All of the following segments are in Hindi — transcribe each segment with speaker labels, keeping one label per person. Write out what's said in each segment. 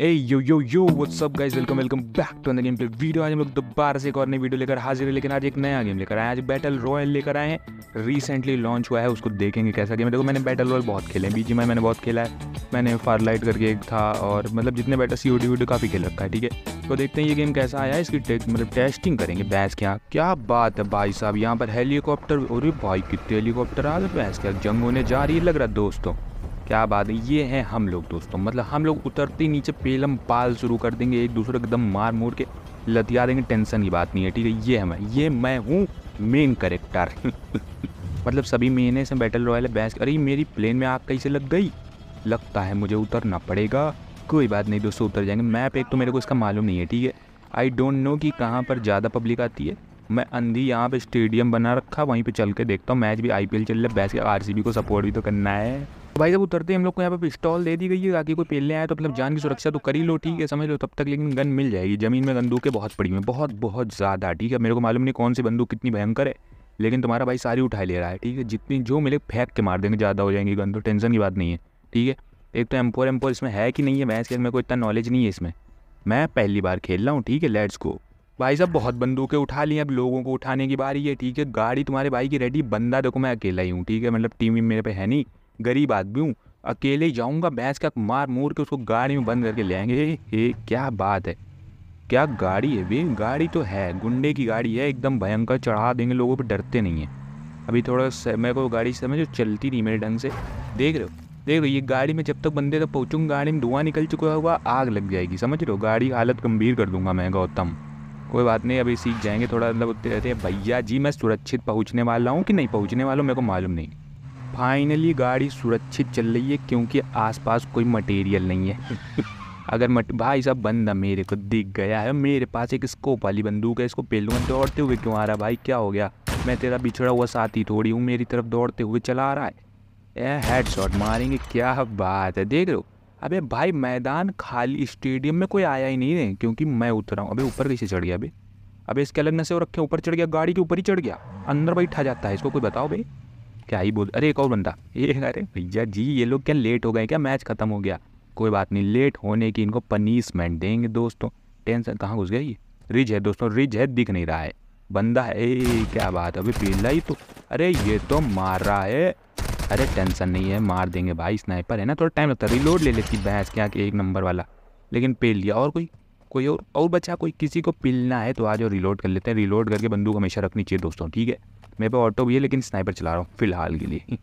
Speaker 1: A yo yo yo what's up guys welcome welcome back to अंदर गेम प्ले वीडियो आज हम लोग दोबारा से एक और नई वीडियो लेकर हाजिर है लेकिन आज एक नया गेम लेकर आए आज बैटल रॉयल लेकर आए हैं रिसेंटली लॉन्च हुआ है उसको देखेंगे कैसा गेम है देखो मैंने बैटल रॉयल बहुत खेले हैं बीजी में मैंने बहुत खेला है मैंने फार लाइट करके एक था और मतलब जितने बैटल सी ओडी वीडियो काफ़ी खेल रखा है ठीक है तो देखते हैं ये गेम कैसा आया है इसकी टेक मतलब टेस्टिंग करेंगे बैस के यहाँ क्या बात है भाई साहब यहाँ पर हेलीकॉप्टर और भाई कितने हेलीकॉप्टर आ गए बैस के जंग होने जा रही है लग रहा दोस्तों क्या बात है ये हैं हम लोग दोस्तों मतलब हम लोग उतरते ही नीचे पेलम पाल शुरू कर देंगे एक दूसरे को एकदम मार मोर के लतिया देंगे टेंशन की बात नहीं है ठीक है ये है मैं ये मैं हूँ मेन करेक्टर मतलब सभी महीने से बैटल रॉयल है बैस अरे मेरी प्लेन में आग से लग गई लगता है मुझे उतरना पड़ेगा कोई बात नहीं दोस्तों उतर जाएंगे मैप एक तो मेरे को इसका मालूम नहीं है ठीक है आई डोंट नो कि कहाँ पर ज़्यादा पब्लिक आती है मैं अंधी यहाँ पे स्टेडियम बना रखा वहीं पे चल के देखता हूँ मैच भी आईपीएल चल रहा है बैस के आरसीबी को सपोर्ट भी तो करना है भाई जब उतरते हम लोग को यहाँ पर पिस्टॉल दे दी गई है ताकि कोई पेलने आए तो मतलब जान की सुरक्षा तो कर ही लो ठीक है समझ लो तब तक लेकिन गन मिल जाएगी ज़मीन में बंदूकें बहुत पड़ी हुई बहुत बहुत ज़्यादा ठीक है मेरे को मालूम नहीं कौन सी बंदूक कितनी भयंकर है लेकिन तुम्हारा भाई सारी उठा ले रहा है ठीक है जितनी जो मिले फेंक के मार देंगे ज़्यादा हो जाएंगी गन तो टेंशन की बात नहीं है ठीक है एक तो एम्पोर एम्पोर इसमें है कि नहीं है मैं इसके मेरे को इतना नॉलेज नहीं है इसमें मैं पहली बार खेल रहा हूँ ठीक है लेट्स को भाई साहब बहुत बंदूकें उठा ली अब लोगों को उठाने की बारी है ठीक है गाड़ी तुम्हारे भाई की रेडी बंदा देखो मैं अकेला ही हूँ ठीक है मतलब टीम मेरे पे है नहीं गरीब आदमी हूँ अकेले जाऊँगा भैंस का मार मोर के उसको गाड़ी में बंद करके ले आएंगे ये क्या बात है क्या गाड़ी है भी गाड़ी तो है गुंडे की गाड़ी है एकदम भयंकर चढ़ा देंगे लोगों पर डरते नहीं है अभी थोड़ा मेरे को गाड़ी समझो चलती नहीं मेरे ढंग से देख रहे हो देख रहे हो ये गाड़ी में जब तक बंदे तक पहुँचूँगा गाड़ी में धुआं निकल चुका होगा आग लग जाएगी समझ रहे हो गाड़ी हालत गंभीर कर दूंगा मैं गौतम कोई बात नहीं अभी सीख जाएंगे थोड़ा मतलब हैं भैया जी मैं सुरक्षित पहुँचने वाला हूँ कि नहीं पहुँचने वाला हूँ मेरे को मालूम नहीं फाइनली गाड़ी सुरक्षित चल रही है क्योंकि आसपास कोई मटेरियल नहीं है अगर मट भाई साहब बंदा मेरे को दिख गया है मेरे पास एक स्कोप वाली बंदूक है इसको पेलूंगा दौड़ते हुए क्यों आ रहा भाई क्या हो गया मैं तेरा बिछड़ा हुआ साथी थोड़ी हूँ मेरी तरफ दौड़ते हुए चला रहा है ए हेड शॉट मारेंगे क्या बात है देख लो अबे भाई मैदान खाली स्टेडियम में कोई आया ही नहीं है क्योंकि मैं उतरा हूँ अबे ऊपर कैसे चढ़ गया अबे अबे इसके अलग नशे और रखे ऊपर चढ़ गया गाड़ी के ऊपर ही चढ़ गया अंदर बैठा जाता है इसको कोई बताओ भाई क्या ही बोल अरे एक और बंदा ये अरे भैया जी ये लोग क्या लेट हो गए क्या मैच ख़त्म हो गया कोई बात नहीं लेट होने की इनको पनिशमेंट देंगे दोस्तों टेंशन कहाँ घुस गया ये रिज है दोस्तों रिज है दिख नहीं रहा है बंदा है ए क्या बात है अभी पीला ही तो अरे ये तो मार रहा है अरे टेंशन नहीं है मार देंगे भाई स्नाइपर है ना थोड़ा टाइम लगता है रिलोड ले लेती भैंस क्या एक नंबर वाला लेकिन पेल लिया और कोई कोई और और बचा कोई किसी को पिलना है तो आज वो रिलोड कर लेते हैं रिलोड करके बंदूक हमेशा रखनी चाहिए दोस्तों ठीक है मेरे पे तो ऑटो भी है लेकिन स्नाइपर चला रहा हूँ फिलहाल के लिए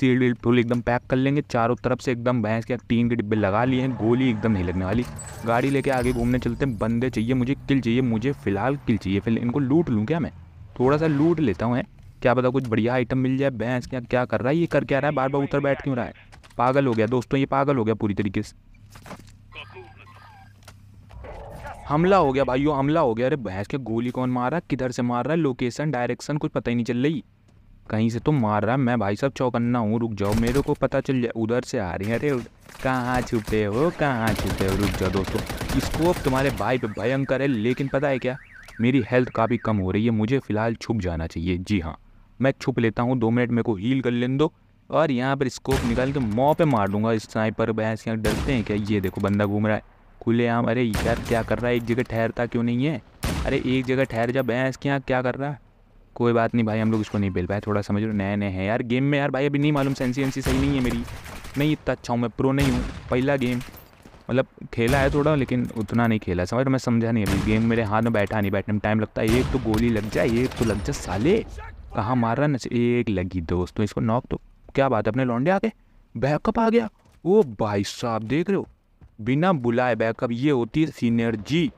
Speaker 1: सील्ड वील्ड फुल एकदम पैक कर लेंगे चारों तरफ से एकदम भैंस के टीम के डिब्बे लगा लिए हैं गोली एकदम नहीं लगने वाली गाड़ी लेके आगे घूमने चलते हैं बंदे चाहिए मुझे किल चाहिए मुझे फ़िलहाल किल चाहिए फिर इनको लूट लूँ क्या मैं थोड़ा सा लूट लेता हूँ क्या पता कुछ बढ़िया आइटम मिल जाए भैंस क्या क्या कर रहा है ये कर क्या रहा है बार बार उतर बैठ क्यों रहा है पागल हो गया दोस्तों ये पागल हो गया पूरी तरीके से हमला हो गया भाइयों हमला हो गया अरे भैंस के गोली कौन मार रहा है किधर से मार रहा है लोकेशन डायरेक्शन कुछ पता ही नहीं चल रही कहीं से तो मार रहा मैं भाई साहब चौकन्ना हूँ रुक जाओ मेरे को पता चल जाए उधर से आ रही है अरे कहाँ छुपे हो कहाँ छुपे हो रुक जाओ दोस्तों स्कोप तुम्हारे भाई पे भयंकर है लेकिन पता है क्या मेरी हेल्थ काफ़ी कम हो रही है मुझे फ़िलहाल छुप जाना चाहिए जी हाँ मैं छुप लेता हूँ दो मिनट मेरे को हील कर ले दो और यहाँ पर स्कोप निकाल के मौ पे मार लूँगा स्नाइपर भैंस यहाँ डरते हैं क्या ये देखो बंदा घूम रहा है खुलेआम अरे यार क्या कर रहा है एक जगह ठहरता क्यों नहीं है अरे एक जगह ठहर जा बैंस के यहाँ क्या कर रहा है कोई बात नहीं भाई हम लोग इसको नहीं बेल पाए थोड़ा समझ लो नए नए हैं यार गेम में यार भाई अभी नहीं मालूम सेंसी एनसी सही नहीं है मेरी नहीं इतना अच्छा हूँ मैं प्रो नहीं हूँ पहला गेम मतलब खेला है थोड़ा लेकिन उतना नहीं खेला समझ मैं समझा नहीं अभी गेम मेरे हाथ में बैठा नहीं बैठने में टाइम लगता है एक तो गोली लग जाए एक तो लग जाए साले कहाँ मार रहा है एक लगी दोस्तों तो इसको नॉक तो क्या बात है अपने लौंडे आके बैकअप आ गया ओ भाई साहब देख रहे हो बिना बुलाए बैकअप ये होती है सीनियर जी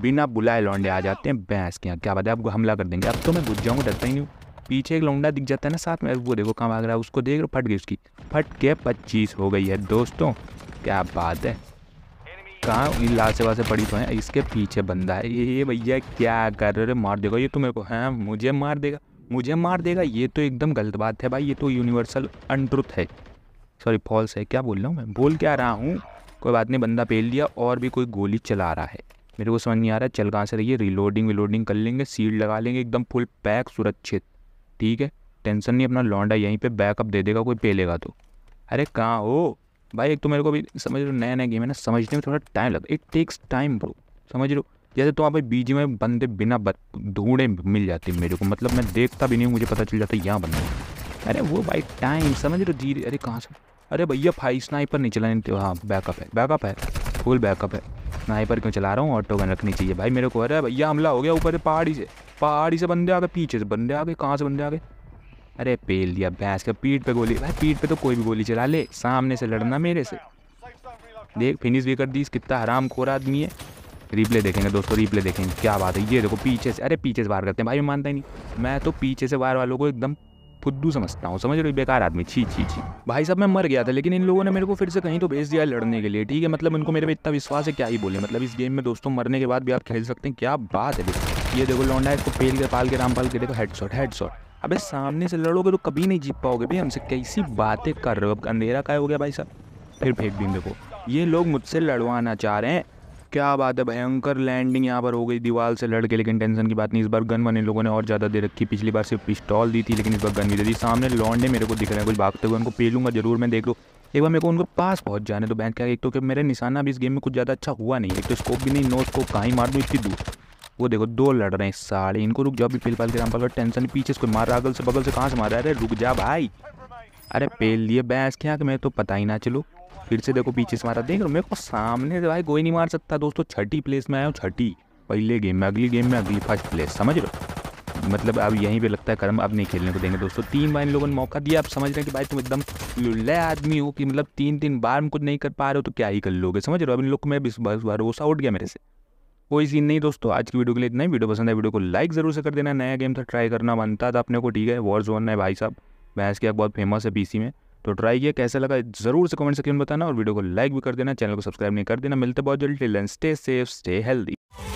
Speaker 1: बिना बुलाए लौंडे आ जाते हैं भैंस के यहाँ क्या बात है आपको हमला कर देंगे अब तो मैं बुझ जाऊँगा डरता ही नहीं पीछे एक लौंडा दिख जाता है ना साथ में वो देखो कहाँ भाग रहा है उसको देख रहा फट गई उसकी फट के पच्चीस हो गई है दोस्तों क्या बात है कहाँ लाशे वासे पड़ी तो है इसके पीछे बंदा है ये भैया क्या कर रहे मार देगा ये मेरे को हाँ मुझे मार देगा मुझे मार देगा ये तो एकदम गलत बात है भाई ये तो यूनिवर्सल अनट्रुथ है सॉरी फॉल्स है क्या बोल रहा हूँ मैं बोल क्या रहा हूँ कोई बात नहीं बंदा पेल दिया और भी कोई गोली चला रहा है मेरे को समझ नहीं आ रहा चल कहाँ से रहिए रिलोडिंग विलोडिंग कर लेंगे सीट लगा लेंगे एकदम फुल पैक सुरक्षित ठीक है टेंशन नहीं अपना लौंडा यहीं पर बैकअप दे देगा कोई पेलेगा तो अरे कहाँ हो भाई एक तो मेरे को भी समझ लो नया नया गेम है ना समझने में थोड़ा टाइम लगता है इट टेक्स टाइम ब्रो समझ लो जैसे तो आप बीच में बंदे बिना ढूंढे मिल जाते हैं मेरे को मतलब मैं देखता भी नहीं मुझे पता चल जाता यहाँ बंदा अरे वो भाई टाइम समझ लो जी अरे कहाँ से अरे भैया भाई स्नाइपर नहीं नहीं हाँ बैकअप है बैकअप है फुल बैकअप है स्नाइपर क्यों चला रहा हूँ ऑटो गन रखनी चाहिए भाई मेरे को अरे भैया हमला हो गया ऊपर से पहाड़ी से पहाड़ी से बंदे आ गए पीछे से बंदे आ गए कहाँ से बंदे आ गए अरे पेल दिया भैंस का पीठ पे गोली भाई पीठ पे तो कोई भी गोली चला ले सामने से लड़ना मेरे से देख फिनिश भी कर दी कितना हराम खोर आदमी है रिप्ले देखेंगे दोस्तों रिप्ले देखेंगे क्या बात है ये देखो पीछे से अरे पीछे से बाहर करते हैं भाई मानता ही नहीं मैं तो पीछे से बाहर वालों को एकदम फुद्दू समझता हूँ समझ रहे बेकार आदमी छी छी छी भाई साहब मैं मर गया था लेकिन इन लोगों ने मेरे को फिर से कहीं तो भेज दिया लड़ने के लिए ठीक है मतलब इनको मेरे पे इतना विश्वास है क्या ही बोले मतलब इस गेम में दोस्तों मरने के बाद भी आप खेल सकते हैं क्या बात है ये देखो लौंडा इसको पेल के पाल के राम पाल के देखो हेडशॉट हेडशॉट अबे सामने से लड़ोगे तो कभी नहीं जीत पाओगे भाई हमसे कैसी बातें कर रहे हो अब अंधेरा का हो गया भाई साहब फिर फेंक दी देखो ये लोग मुझसे लड़वाना चाह रहे हैं क्या बात है भयंकर लैंडिंग यहाँ पर हो गई दीवार से लड़के लेकिन टेंशन की बात नहीं इस बार गन वन लोगों ने और ज़्यादा दे रखी पिछली बार सिर्फ पिस्टॉल दी थी लेकिन इस बार गन भी दे दी सामने लौंडे मेरे को दिख रहे हैं कुछ भागते हुए उनको पेलूंगा जरूर मैं देख लो एक बार मेरे को उनके पास पहुंच जाने तो बैंक क्या एक तो कि मेरे निशाना भी इस गेम में कुछ ज़्यादा अच्छा हुआ नहीं एक तो स्कोप भी नहीं नो स्कोप कहीं मार दूँ इतनी दूर वो देखो दो लड़ रहे हैं साढ़े इनको रुक जाओ अभी फिलपाल के नाम पर टेंशन पीछे इसको मार रहा अगल से बगल से कहाँ से मार रहा है अरे रुक जा भाई अरे पेल लिए बैंस क्या कि मैं तो पता ही ना चलो फिर से देखो पीछे से मारा देख रहा मेरे को सामने से भाई कोई नहीं मार सकता दोस्तों छठी प्लेस में आया हूँ छठी पहले गेम में अगली गेम में अगली फर्स्ट प्लेस समझ रहे मतलब अब यहीं पे लगता है कर्म अब नहीं खेलने को देंगे दोस्तों तीन बार इन लोगों ने मौका दिया आप समझ रहे हैं कि भाई तुम एकदम लुल्ले आदमी हो कि मतलब तीन तीन बार में कुछ नहीं कर पा रहे हो तो क्या ही कर लोगे समझ रहे हो अब इन लोग को मैं भरोसा उठ गया मेरे से कोई सीन नहीं दोस्तों आज की वीडियो के लिए इतना ही वीडियो पसंद है वीडियो को लाइक जरूर से कर देना नया गेम था ट्राई करना बनता था अपने को ठीक है वॉर जोन है भाई साहब भैंस के बहुत फेमस है पीसी में तो ट्राई किया कैसा लगा जरूर से कमेंट सेक्शन में बताना और वीडियो को लाइक भी कर देना चैनल को सब्सक्राइब नहीं कर देना मिलते बहुत जल्दी स्टे सेफ स्टे हेल्दी